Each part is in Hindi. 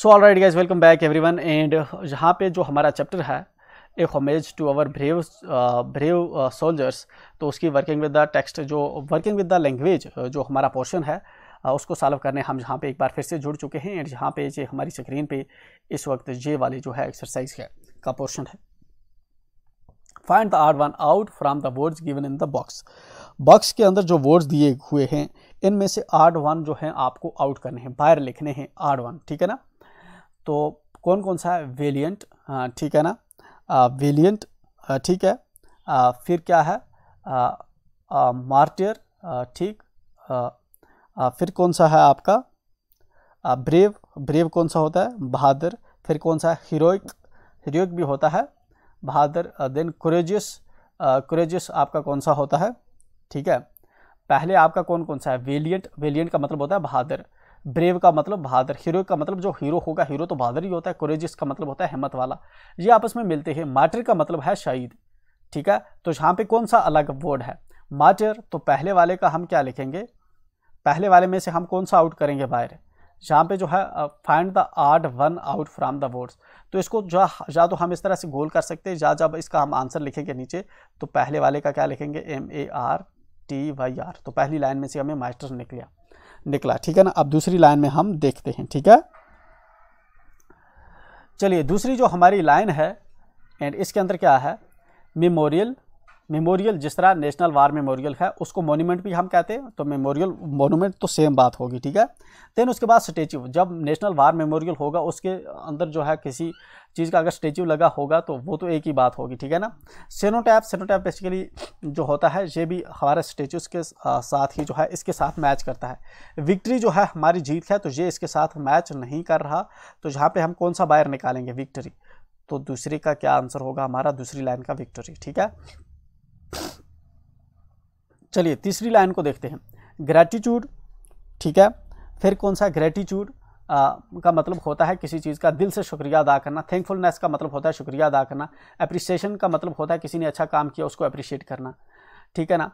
So all right guys welcome back every one and यहाँ पे जो हमारा चैप्टर है a homage to our brave brave soldiers तो उसकी वर्किंग विद द टेक्स्ट जो वर्किंग विद द लैंग्वेज जो हमारा पोर्शन है uh, उसको सॉल्व करने हम यहाँ पे एक बार फिर से जुड़ चुके हैं एंड यहाँ पे ये हमारी स्क्रीन पे इस वक्त ये वाली जो है एक्सरसाइज है का पोर्शन है find the odd one out from the words given in the box box के अंदर जो वर्ड्स दिए हुए हैं इनमें से आर्ड वन जो है आपको आउट करने हैं बाहर लिखने हैं आर्ड वन ठीक है ना तो कौन कौन सा है वेलियंट हाँ, ठीक है ना वेलियंट ठीक है आ, फिर क्या है मार्टियर ठीक फिर कौन सा है आपका आ, ब्रेव ब्रेव कौन सा होता है बहादुर फिर कौन सा है हीरोइक हीरोइक भी होता है बहादुर देन कुरेजियस कुरेजियस आपका कौन सा होता है ठीक है पहले आपका कौन कौन सा है वेलियंट वेलियंट का मतलब होता है बहादुर ब्रेव का मतलब बहादुर हीरो का मतलब जो हीरो होगा हीरो तो बहादुर ही होता है कोरेजिस का मतलब होता है हिम्मत वाला ये आपस में मिलते हैं माटर का मतलब है शहीद ठीक है तो यहाँ पे कौन सा अलग वर्ड है माटर तो पहले वाले का हम क्या लिखेंगे पहले वाले में से हम कौन सा आउट करेंगे बाहर जहाँ पे जो है find the odd one out from the words तो इसको जो या तो हम इस तरह से गोल कर सकते हैं या जब इसका हम आंसर लिखेंगे नीचे तो पहले वाले का क्या लिखेंगे M A R T Y R तो पहली लाइन में से हमें मास्टर निकलिया निकला ठीक है ना अब दूसरी लाइन में हम देखते हैं ठीक है चलिए दूसरी जो हमारी लाइन है एंड इसके अंदर क्या है मेमोरियल मेमोरियल जिस तरह नेशनल वार मेमोरियल है उसको मोन्यूमेंट भी हम कहते हैं तो मेमोरियल मोनूमेंट तो सेम बात होगी ठीक है देन उसके बाद स्टेच्यू जब नेशनल वार मेमोरियल होगा उसके अंदर जो है किसी चीज़ का अगर स्टेच्यू लगा होगा तो वो तो एक ही बात होगी ठीक है ना सेनोटैप सेनोटैप बेसिकली जो होता है ये भी हमारे स्टेच्यूज़ के साथ ही जो है इसके साथ मैच करता है विक्ट्री जो है हमारी जीत है तो ये इसके साथ मैच नहीं कर रहा तो जहाँ पर हम कौन सा बायर निकालेंगे विक्ट्री तो दूसरे का क्या आंसर होगा हमारा दूसरी लाइन का विक्ट्री ठीक है चलिए तीसरी लाइन को देखते हैं ग्रैटिट्यूड ठीक है फिर कौन सा ग्रेटिट्यूड का मतलब होता है किसी चीज़ का दिल से शुक्रिया अदा करना थैंकफुलनेस का मतलब होता है शुक्रिया अदा करना अप्रिसिएशन का मतलब होता है किसी ने अच्छा काम किया उसको अप्रिशिएट करना ठीक है ना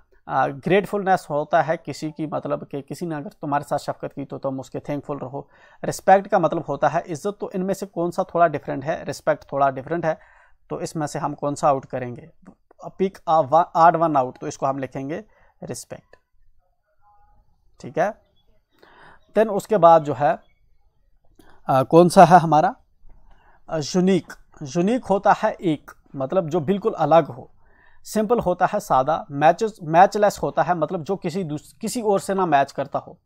ग्रेटफुलनेस होता है किसी की मतलब कि किसी ने अगर तुम्हारे साथ शफकत की तो तुम तो उसके थैंकफुल रहो रिस्पेक्ट का मतलब होता है इज़्ज़त तो इनमें से कौन सा थोड़ा डिफरेंट है रिस्पेक्ट थोड़ा डिफरेंट है तो इसमें से हम कौन सा आउट करेंगे पिक आड वन आउट तो इसको हम लिखेंगे रिस्पेक्ट ठीक है देन उसके बाद जो है आ, कौन सा है हमारा यूनिक यूनिक होता है एक मतलब जो बिल्कुल अलग हो सिंपल होता है सादा मैच मैचलेस होता है मतलब जो किसी किसी और से ना मैच करता हो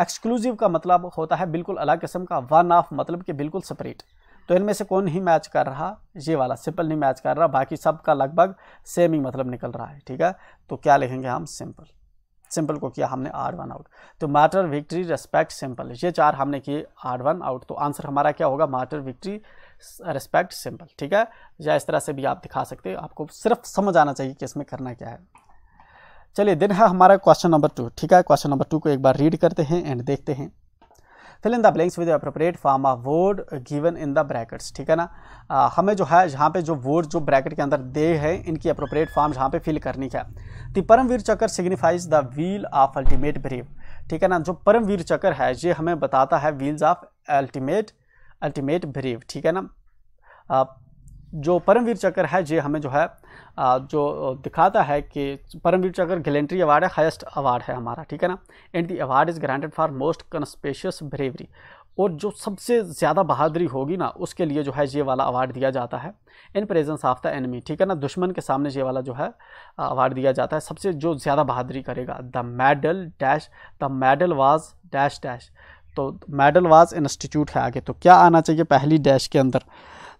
एक्सक्लूसिव का मतलब होता है बिल्कुल अलग किस्म का वन ऑफ मतलब कि बिल्कुल सेपरेट तो इनमें से कौन ही मैच कर रहा ये वाला सिंपल नहीं मैच कर रहा बाकी सब का लगभग सेम ही मतलब निकल रहा है ठीक है तो क्या लिखेंगे हम सिंपल सिंपल को किया हमने आर वन आउट तो मार्टर विक्ट्री रेस्पेक्ट सिंपल ये चार हमने किए आर वन आउट तो आंसर हमारा क्या होगा मार्टर विक्ट्री रेस्पेक्ट सिंपल ठीक है या इस तरह से भी आप दिखा सकते हो आपको सिर्फ समझ आना चाहिए कि इसमें करना क्या है चलिए दिन है हमारा क्वेश्चन नंबर टू ठीक है क्वेश्चन नंबर टू को एक बार रीड करते हैं एंड देखते हैं fill in the blanks with appropriate form of word given in the brackets ठीक है ना आ, हमें जो है जहाँ पे जो वर्ड जो ब्रैकेट के अंदर दे है इनकी अप्रोप्रिएट फॉर्म जहाँ पे फिल करनी है the Paramvir Chakra signifies the wheel of ultimate brave ठीक है ना जो परमवीर चक्र है ये हमें बताता है wheels of ultimate ultimate brave ठीक है ना आ, जो परमवीर चक्र है ये हमें जो है जो दिखाता है कि परमवीर चक्र गिलेंट्री अवार्ड है हाईएस्ट अवार्ड है हमारा ठीक है ना and the award is granted for most conspicuous bravery और जो सबसे ज़्यादा बहादुरी होगी ना उसके लिए जो है ये वाला अवार्ड दिया जाता है in presence of the enemy ठीक है ना दुश्मन के सामने ये वाला जो है अवार्ड दिया जाता है सबसे जो ज़्यादा बहादुरी करेगा the medal dash the medal was dash dash तो मेडल वाज इंस्टीट्यूट है आगे तो क्या आना चाहिए पहली डैश के अंदर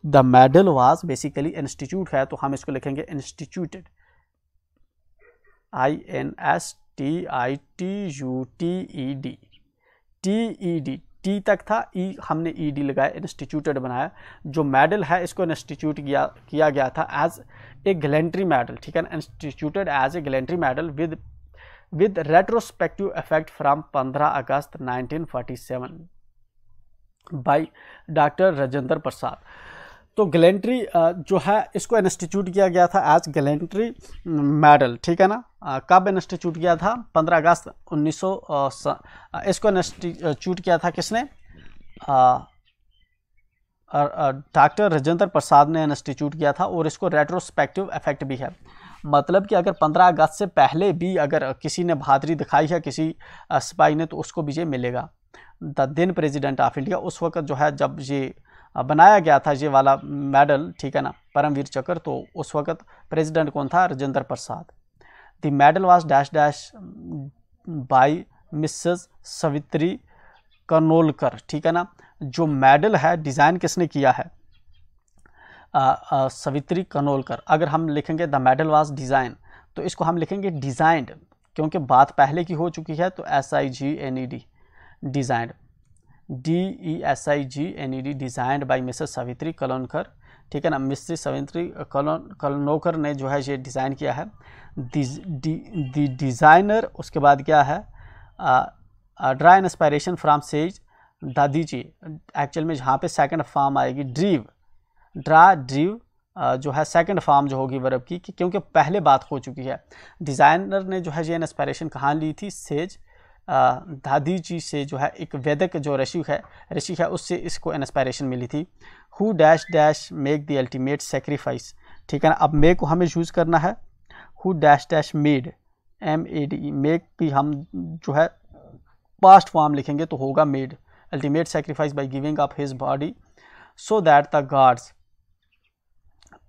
the medal was basically institute है तो हम इसको लिखेंगे instituted I N S T I T U T E D T E D T तक था ई e हमने ई e डी लगाया इंस्टीट्यूटेड बनाया जो मेडल है इसको इंस्टीट्यूट किया किया गया था एज ए गलेंट्री मेडल ठीक है ना instituted as a gallantry medal with with retrospective effect from 15 August 1947 by doctor Rajendra Prasad तो गलेंट्री जो है इसको इंस्टीट्यूट किया गया था एज गलेंट्री मेडल ठीक है ना कब इंस्टीट्यूट किया था 15 अगस्त 1900 इसको इंस्टीट्यूट किया था किसने डॉक्टर राजेंद्र प्रसाद ने इंस्टीट्यूट किया था और इसको रेट्रोस्पेक्टिव इफेक्ट भी है मतलब कि अगर 15 अगस्त से पहले भी अगर किसी ने बहादरी दिखाई है किसी सिपाही ने तो उसको विजय मिलेगा द दिन प्रेजिडेंट ऑफ इंडिया उस वक्त जो है जब ये बनाया गया था ये वाला मेडल ठीक है ना परमवीर चक्र तो उस वक्त प्रेसिडेंट कौन था Rajendra Prasad the medal was dash dash by Mrs Savitri Khanolkar ठीक है ना जो मेडल है डिज़ाइन किसने किया है आ, आ, सवित्री कनोलकर अगर हम लिखेंगे द मेडल वाज डिज़ाइन तो इसको हम लिखेंगे डिज़ाइंड क्योंकि बात पहले की हो चुकी है तो S I G N E e D designed E D e e designed by Mrs. Savitri Kalonkar ठीक है ना मिस्त्री सावित्री कलोन कलनोकर ने जो है ये डिज़ाइन किया है दी डिज़ाइनर उसके बाद क्या है ड्रा इंस्पायरेशन फ्राम सेज दादी जी एक्चुअल में जहाँ पे सेकंड फॉर्म आएगी ड्रीव ड्रा ड्रीव जो है सेकंड फॉर्म जो होगी वर्ब की क्योंकि पहले बात हो चुकी है डिज़ाइनर ने जो है ये इंस्पायरेशन कहाँ ली थी सेज दादी जी से जो है एक वैदिक जो ऋषि है ऋषि है उससे इसको इंस्पायरेशन मिली थी who dash dash make the ultimate sacrifice ठीक है ना अब मे को हमें यूज़ करना है who dash dash made M A D make की हम जो है पास्ट फॉर्म लिखेंगे तो होगा made ultimate sacrifice by giving up his body so that the gods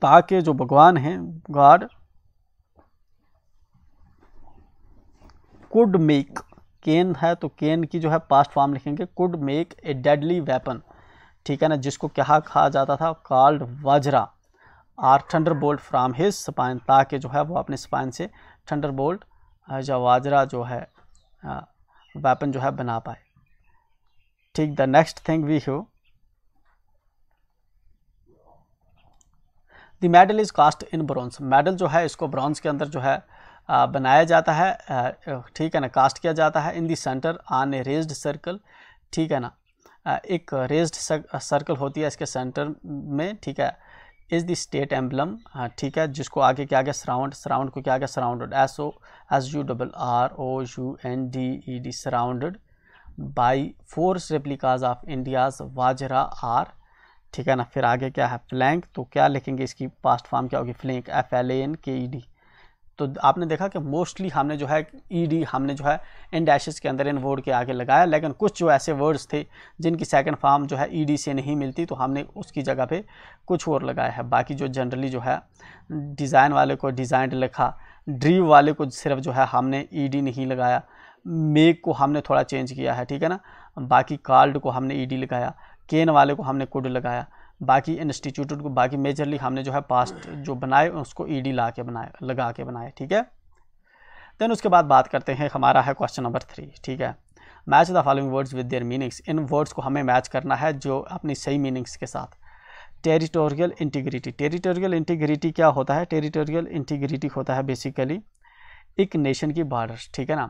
ताकि जो भगवान हैं गाड कुड मेक केन है तो केन की जो है पास्ट फॉर्म लिखेंगे could make a deadly weapon ठीक है ना जिसको क्या कहा जाता था called vajra or thunderbolt from his spine ताकि जो है वो अपने स्पाइन से थंडर बोल्ट या वाजरा जो है वेपन जो है बना पाए ठीक the next thing we who the medal is cast in bronze medal जो है इसको ब्रॉन्ज के अंदर जो है बनाया जाता है ठीक है ना कास्ट किया जाता है in the centre on a raised circle ठीक है ना एक रेज्ड सर्कल होती है इसके सेंटर में ठीक है इज़ द स्टेट एम्बलम ठीक है जिसको आगे क्या गया सराउंड सराउंड को क्या गया surrounded S O S U double R O U N D E D surrounded by four replicas of India's vajra or ठीक है ना फिर आगे क्या है फ्लैंक तो क्या लिखेंगे इसकी पास्ट फॉर्म क्या होगी फ्लैंक एफ एल एन के ई डी तो आपने देखा कि मोस्टली हमने जो है ईडी e हमने जो है इन डैशेज के अंदर इन वर्ड के आगे लगाया लेकिन कुछ जो ऐसे वर्ड्स थे जिनकी सेकंड फॉर्म जो है ईडी e से नहीं मिलती तो हमने उसकी जगह पे कुछ और लगाया है बाकी जो जनरली जो है डिज़ाइन वाले को डिज़ाइंड लिखा ड्रीव वाले को सिर्फ जो है हमने डी e नहीं लगाया मेक को हमने थोड़ा चेंज किया है ठीक है ना बाकी कार्ड को हमने डी लगाया केन वाले को हमने कुड लगाया बाकी इंस्टीट्यूट को बाकी मेजरली हमने जो है पास्ट जो बनाए उसको ई डी ला के बनाए लगा के बनाए ठीक है देन उसके बाद बात करते हैं हमारा है क्वेश्चन नंबर थ्री ठीक है match the following words with their meanings in words को हमें मैच करना है जो अपनी सही मीनिंग्स के साथ टेरिटोरियल इंटीग्रिटी टेरिटोरियल इंटीग्रिटी क्या होता है टेरिटोरियल इंटीग्रिटी होता है बेसिकली एक नेशन की बॉर्डर ठीक है ना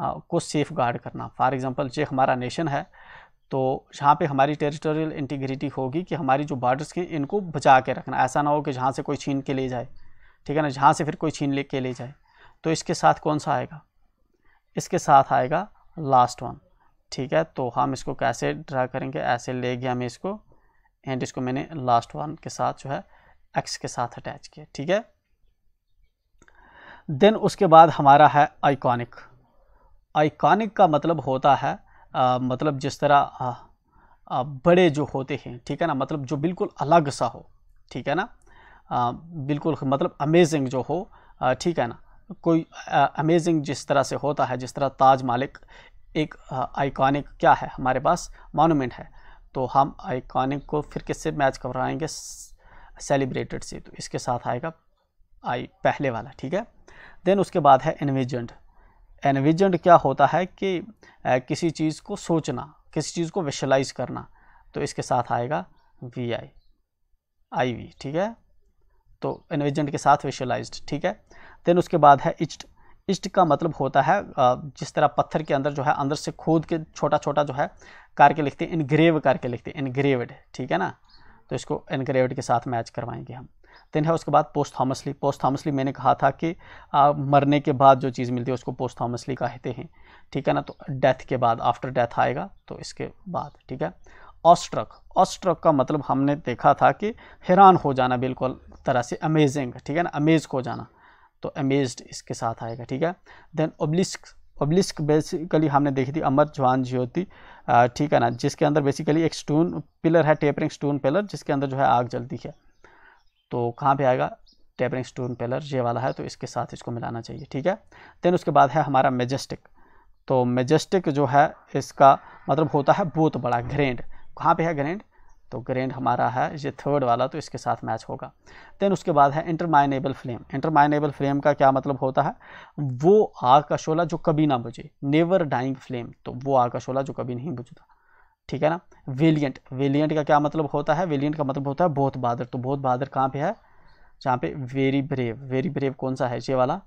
आ, को सेफ गार्ड करना फॉर एग्ज़ाम्पल जो हमारा नेशन है तो यहाँ पे हमारी टेरिटोरियल इंटीग्रिटी होगी कि हमारी जो बॉर्डर्स हैं इनको बचा के रखना ऐसा ना हो कि जहाँ से कोई छीन के ले जाए ठीक है ना जहाँ से फिर कोई छीन ले के ले जाए तो इसके साथ कौन सा आएगा इसके साथ आएगा लास्ट वन ठीक है तो हम इसको कैसे ड्रा करेंगे ऐसे ले गया मैं इसको एंड इसको मैंने लास्ट वन के साथ जो है एक्स के साथ अटैच किया ठीक है देन उसके बाद हमारा है आइकॉनिक आइकॉनिक का मतलब होता है आ, मतलब जिस तरह आ, आ, बड़े जो होते हैं ठीक है ना मतलब जो बिल्कुल अलग सा हो ठीक है ना आ, बिल्कुल मतलब अमेजिंग जो हो ठीक है ना कोई अमेजिंग जिस तरह से होता है जिस तरह ताज मालिक एक आइकॉनिक क्या है हमारे पास मोनूमेंट है तो हम आइकॉनिक को फिर किससे मैच करवाएंगे सेलिब्रेटेड से तो इसके साथ आएगा आई पहले वाला ठीक है देन उसके बाद है इन्वेजेंट एनविजन क्या होता है कि किसी चीज़ को सोचना किसी चीज़ को विशलाइज करना तो इसके साथ आएगा वी आई आई वी ठीक है तो एनविजन के साथ विशलाइज ठीक है देन उसके बाद है इच्ड इष्ट का मतलब होता है जिस तरह पत्थर के अंदर जो है अंदर से खोद के छोटा छोटा जो है करके लिखते हैं इनग्रेव करके लिखते हैं इनग्रेवड ठीक है ना तो इसको इनग्रेवड के साथ मैच करवाएंगे हम दिन है उसके बाद पोस्ट थॉमसली पोस्ट थॉमसली मैंने कहा था कि आ, मरने के बाद जो चीज़ मिलती है उसको पोस्ट थॉमसली कहते हैं ठीक है ना तो डेथ के बाद आफ्टर डेथ आएगा तो इसके बाद ठीक है ऑस्ट्रक ऑस्ट्रक का मतलब हमने देखा था कि हैरान हो जाना बिल्कुल तरह से अमेजिंग ठीक है ना अमेज हो जाना तो अमेज्ड इसके साथ आएगा ठीक है देन ओब्लिस्क ओब्लिस्क बेसिकली हमने देखी थी अमर जवान ज्योति ठीक है ना जिसके अंदर बेसिकली एक स्टोन पिलर है टेपरिंग स्टोन पिलर जिसके अंदर जो है आग जलती है तो कहाँ पे आएगा टेबरिंग स्टोन पेलर ये वाला है तो इसके साथ इसको मिलाना चाहिए ठीक है देन उसके बाद है हमारा मेजेस्टिक तो मेजेस्टिक जो है इसका मतलब होता है बहुत बड़ा ग्रेंड कहाँ पे है ग्रेंड तो ग्रेंड हमारा है ये थर्ड वाला तो इसके साथ मैच होगा देन उसके बाद है इंटरमाइनेबल फ्लेम इंटरमाइनेबल फ्लेम का क्या मतलब होता है वो आग का शोला जो कभी ना बुझे नेवर डाइंग फ्लेम तो वो आग का शोला जो कभी नहीं बुझता ठीक है ना वेलियंट वेलियंट का क्या मतलब होता है वेलियंट का मतलब होता है बहुत बहादुर तो बहुत बहादुर कहाँ पे है जहाँ पे वेरी ब्रेव वेरी ब्रेव कौन सा है ये वाला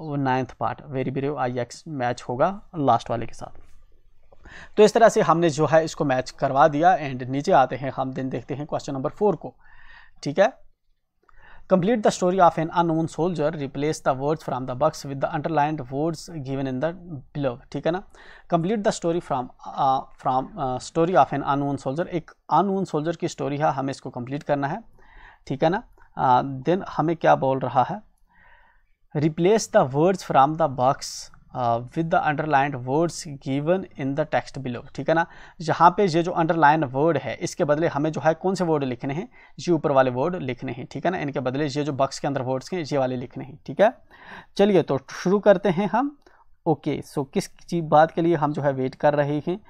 वो ninth part very brave I X match होगा लास्ट वाले के साथ तो इस तरह से हमने जो है इसको मैच करवा दिया एंड नीचे आते हैं हम दिन देखते हैं क्वेश्चन नंबर फोर को ठीक है Complete the story of an unknown soldier. Replace the words from the box with the underlined words given in the below. theek hai na Complete the story from uh, from uh, story of an unknown soldier. ek unknown soldier ki story hai hame isko complete karna hai theek hai na uh, then hame kya bol raha hai replace the words from the box with the underlined words given in the text below ठीक है ना यहाँ पे ये जो अंडरलाइन वर्ड है इसके बदले हमें जो है कौन से वर्ड लिखने हैं ये ऊपर वाले वर्ड लिखने हैं ठीक है ना इनके बदले ये जो बक्स के अंदर वर्ड्स हैं ये वाले लिखने हैं ठीक है चलिए तो शुरू करते हैं हम ओके सो किस चीज बात के लिए हम जो है वेट कर रहे हैं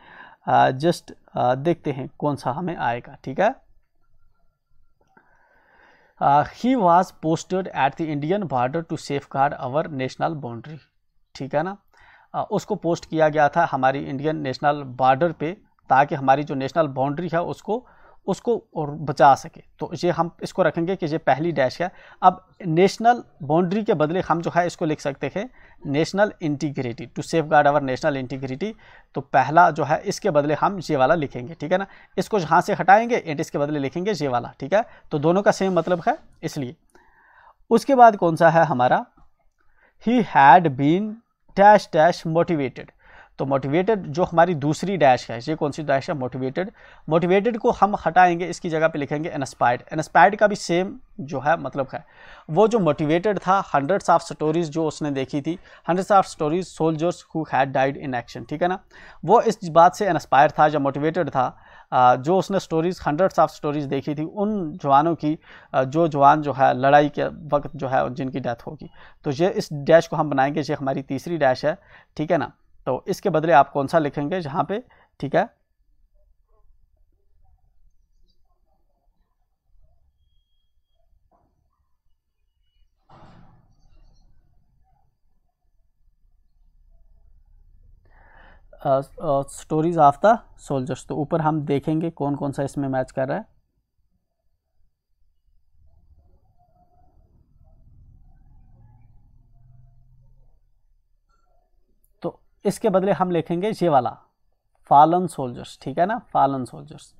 जस्ट uh, uh, देखते हैं कौन सा हमें आएगा ठीक है he was posted at the Indian border to safeguard our national boundary ठीक है ना उसको पोस्ट किया गया था हमारी इंडियन नेशनल बॉर्डर पे ताकि हमारी जो नेशनल बाउंड्री है उसको उसको और बचा सके तो ये हम इसको रखेंगे कि ये पहली डैश है अब नेशनल बाउंड्री के बदले हम जो है इसको लिख सकते हैं national integrity to safeguard our national integrity तो पहला जो है इसके बदले हम ये वाला लिखेंगे ठीक है ना इसको जहाँ से हटाएंगे एंड इसके बदले लिखेंगे ये वाला ठीक है तो दोनों का सेम मतलब है इसलिए उसके बाद कौन सा है हमारा he had been dash dash motivated तो मोटिवेटेड जो हमारी दूसरी डैश है ये कौन सी डैश है मोटिवेटेड मोटिवेटेड को हम हटाएंगे इसकी जगह पे लिखेंगे इंस्पायर्ड इंस्पायर्ड का भी सेम जो है मतलब है वो जो मोटिवेटेड था हंड्रेड्स ऑफ स्टोरीज जो उसने देखी थी hundreds of stories soldiers who had died in action ठीक है ना वो इस बात से इंस्पायर था या मोटिवेटेड था जो उसने स्टोरीज़ हंड्रेड्स ऑफ स्टोरीज़ देखी थी उन जवानों की जो जवान जो है लड़ाई के वक्त जो है जिनकी डेथ होगी तो ये इस डैश को हम बनाएंगे ये हमारी तीसरी डैश है ठीक है ना तो इसके बदले आप कौन सा लिखेंगे जहाँ पे ठीक है स्टोरीज ऑफ द सोल्जर्स तो ऊपर हम देखेंगे कौन कौन सा इसमें मैच कर रहा है तो इसके बदले हम लिखेंगे ये वाला फालन सोल्जर्स ठीक है ना फालन सोल्जर्स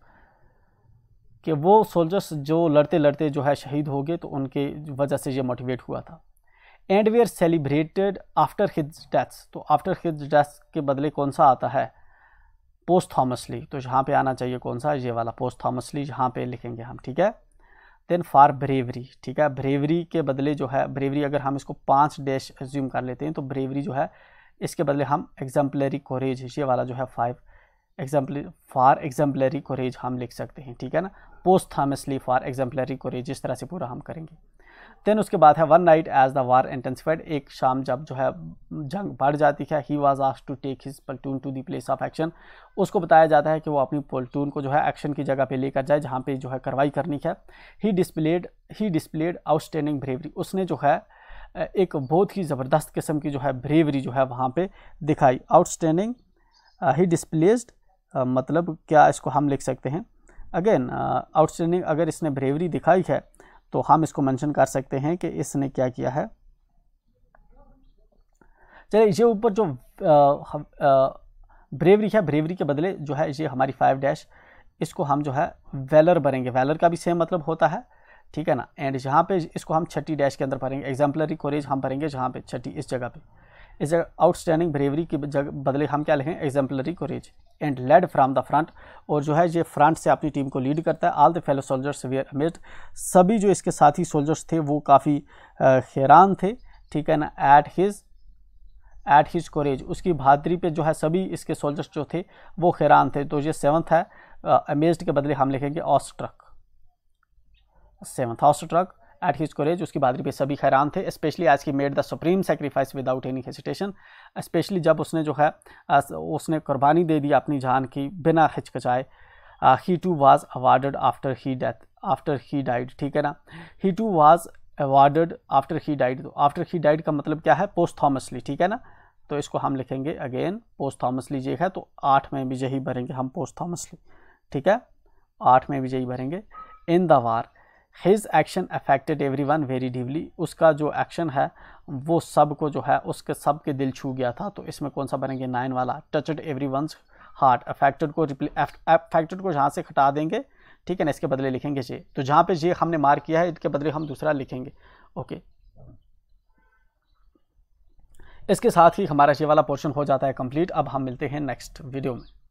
कि वो सोल्जर्स जो लड़ते लड़ते जो है शहीद हो गए तो उनके वजह से ये मोटिवेट हुआ था and we are celebrated after his death तो आफ्टर हिज डेथ के बदले कौन सा आता है पोस्ट थॉमसली तो यहाँ पे आना चाहिए कौन सा ये वाला पोस्ट थॉमसली यहाँ पे लिखेंगे हम ठीक है देन फॉर ब्रेवरी ठीक है ब्रेवरी के बदले जो है ब्रेवरी अगर हम इसको पाँच डैश एज्यूम कर लेते हैं तो ब्रेवरी जो है इसके बदले हम एग्जाम्पलरी कोरेज ये वाला जो है five example for exemplary courage हम लिख सकते हैं ठीक है ना posthumously for exemplary courage इस तरह से पूरा हम करेंगे देन उसके बाद है one night as the war intensified एक शाम जब जो है जंग बढ़ जाती है he was asked to take his platoon to the place of action उसको बताया जाता है कि वो अपनी पोल्टून को जो है एक्शन की जगह पे लेकर जाए जहाँ पे जो है कार्रवाई करनी है he displayed he displayed outstanding bravery उसने जो है एक बहुत ही ज़बरदस्त किस्म की जो है ब्रेवरी जो है वहाँ पर दिखाई आउटस्टैंडिंग ही डिस्प्लेस्ड मतलब क्या इसको हम लिख सकते हैं अगेन आउटस्टैंडिंग अगर इसने ब्रेवरी दिखाई है तो हम इसको मेंशन कर सकते हैं कि इसने क्या किया है चलिए इसे ऊपर जो ब्रेवरी है ब्रेवरी के बदले जो है ये हमारी फाइव डैश इसको हम जो है वेलर भरेंगे वेलर का भी सेम मतलब होता है ठीक है ना एंड यहाँ पे इसको हम छठी डैश के अंदर भरेंगे एग्जाम्पलरी कोरेज हम भरेंगे जहाँ पे छठी इस जगह पे इज आउटस्टैंडिंग ब्रेवरी के बदले हम क्या लिखें exemplary courage and led from the front और जो है ये फ्रंट से अपनी टीम को लीड करता है all the fellow soldiers were amazed सभी जो इसके साथी सोल्जर्स थे वो काफ़ी हैरान थे ठीक है ना at his at his courage उसकी बहादरी पे जो है सभी इसके सोल्जर्स जो थे वो हैरान थे तो ये सेवन्थ है अमेज्ड के बदले हम लिखेंगे awestruck seventh awestruck at his courage उसकी बहादुरी पे सभी हैरान थे स्पेशली आज की made the supreme sacrifice without any hesitation specially जब उसने जो है उसने कुर्बानी दे दी अपनी जान की बिना हिचकचाए he too was awarded after he death after he died ठीक है ना he too was awarded after he died after he died का मतलब क्या है पोस्ट थॉमसली ठीक है ना तो इसको हम लिखेंगे अगेन पोस्ट थॉमसली ये है तो आठ में भी यही भरेंगे हम पोस्ट थॉमसली ठीक है आठ में भी यही भरेंगे in the war his action affected every one very deeply उसका जो एक्शन है वो सब को जो है उसके सब के दिल छू गया था तो इसमें कौन सा बनेंगे नाइन वाला touched every one's heart affected को अफेक्टेड को जहाँ से हटा देंगे ठीक है ना इसके बदले लिखेंगे जे तो जहाँ पे जे हमने मार किया है इसके बदले हम दूसरा लिखेंगे ओके इसके साथ ही हमारा ये वाला पोर्शन हो जाता है कंप्लीट अब हम मिलते हैं नेक्स्ट वीडियो में